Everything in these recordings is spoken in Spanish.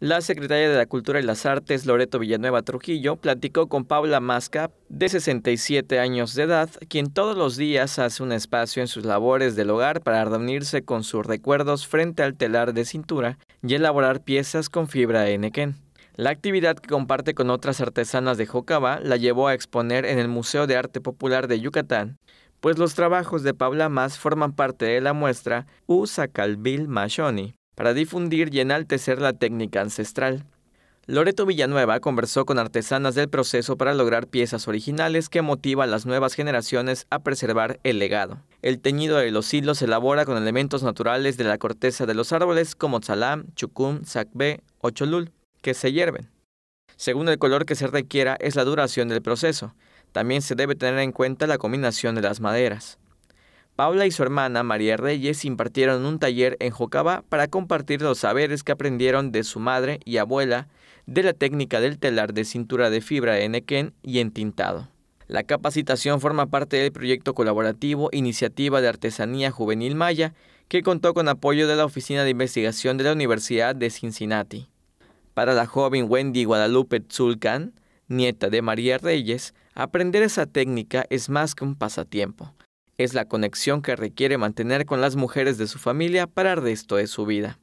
La secretaria de la Cultura y las Artes, Loreto Villanueva Trujillo, platicó con Paula Masca, de 67 años de edad, quien todos los días hace un espacio en sus labores del hogar para reunirse con sus recuerdos frente al telar de cintura y elaborar piezas con fibra de nequén. La actividad que comparte con otras artesanas de Jocaba la llevó a exponer en el Museo de Arte Popular de Yucatán, pues los trabajos de Paula Mas forman parte de la muestra Usacalbil Mashoni, para difundir y enaltecer la técnica ancestral. Loreto Villanueva conversó con artesanas del proceso para lograr piezas originales que motivan a las nuevas generaciones a preservar el legado. El teñido de los hilos se elabora con elementos naturales de la corteza de los árboles como tzalam, chucum, sacbé o cholul, que se hierven. Según el color que se requiera es la duración del proceso. También se debe tener en cuenta la combinación de las maderas. Paula y su hermana María Reyes impartieron un taller en Jocaba para compartir los saberes que aprendieron de su madre y abuela de la técnica del telar de cintura de fibra en equén y en tintado. La capacitación forma parte del proyecto colaborativo Iniciativa de Artesanía Juvenil Maya, que contó con apoyo de la Oficina de Investigación de la Universidad de Cincinnati. Para la joven Wendy Guadalupe Zulcan, nieta de María Reyes, aprender esa técnica es más que un pasatiempo es la conexión que requiere mantener con las mujeres de su familia para el resto de su vida.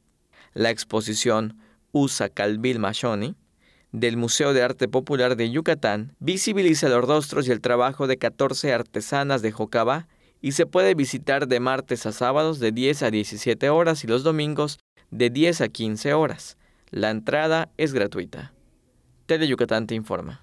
La exposición Usa Calvil Mashoni del Museo de Arte Popular de Yucatán visibiliza los rostros y el trabajo de 14 artesanas de Jocaba y se puede visitar de martes a sábados de 10 a 17 horas y los domingos de 10 a 15 horas. La entrada es gratuita. Tele Yucatán te informa.